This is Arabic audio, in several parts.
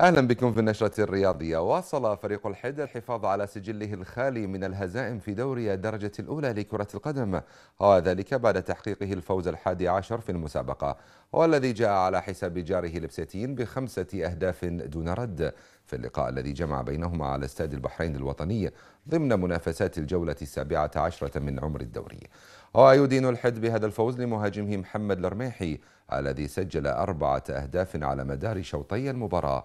اهلا بكم في النشره الرياضيه واصل فريق الحد الحفاظ على سجله الخالي من الهزائم في دوري الدرجه الاولى لكره القدم وذلك بعد تحقيقه الفوز الحادي عشر في المسابقه والذي جاء على حساب جاره لبستين بخمسه اهداف دون رد في اللقاء الذي جمع بينهما على استاد البحرين الوطني ضمن منافسات الجولة السابعة عشرة من عمر الدوري ويدين الحد بهذا الفوز لمهاجمه محمد الرميحي الذي سجل أربعة أهداف على مدار شوطي المباراة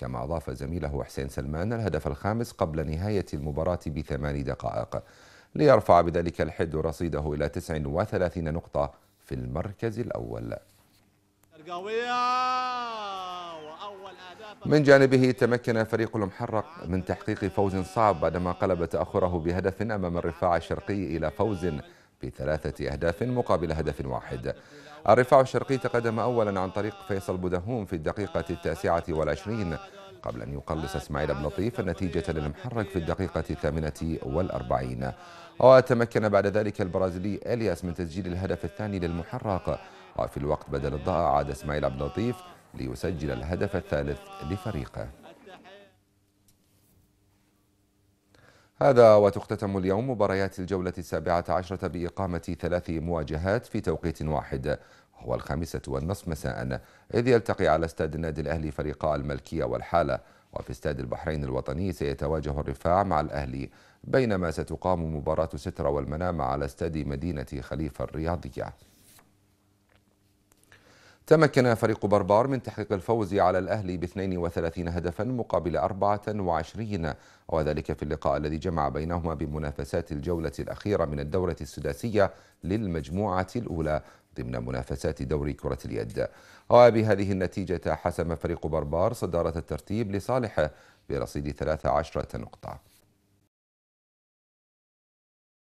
كما أضاف زميله حسين سلمان الهدف الخامس قبل نهاية المباراة بثمان دقائق ليرفع بذلك الحد رصيده إلى 39 نقطة في المركز الأول من جانبه تمكن فريق المحرق من تحقيق فوز صعب بعدما قلب تأخره بهدف أمام الرفاع الشرقي إلى فوز بثلاثة أهداف مقابل هدف واحد الرفاع الشرقي تقدم أولا عن طريق فيصل بودهوم في الدقيقة التاسعة والعشرين قبل أن يقلص إسماعيل بن لطيف النتيجة للمحرك في الدقيقة الثامنة والأربعين وتمكن بعد ذلك البرازيلي إلياس من تسجيل الهدف الثاني للمحرق وفي الوقت بدل الضائع عاد إسماعيل بن لطيف ليسجل الهدف الثالث لفريقه هذا وتختتم اليوم مباريات الجولة السابعة عشرة بإقامة ثلاث مواجهات في توقيت واحد وهو الخامسة والنصف مساء إذ يلتقي على استاد النادي الأهلي فريقا الملكية والحالة وفي استاد البحرين الوطني سيتواجه الرفاع مع الأهلي بينما ستقام مباراة سترة والمنام على استاد مدينة خليفة الرياضية تمكن فريق بربار من تحقيق الفوز على الأهلي ب 32 هدفا مقابل 24 وذلك في اللقاء الذي جمع بينهما بمنافسات الجولة الأخيرة من الدورة السداسية للمجموعة الأولى ضمن منافسات دوري كرة اليد وبهذه آه، النتيجة حسم فريق بربار صدارة الترتيب لصالحه برصيد 13 نقطة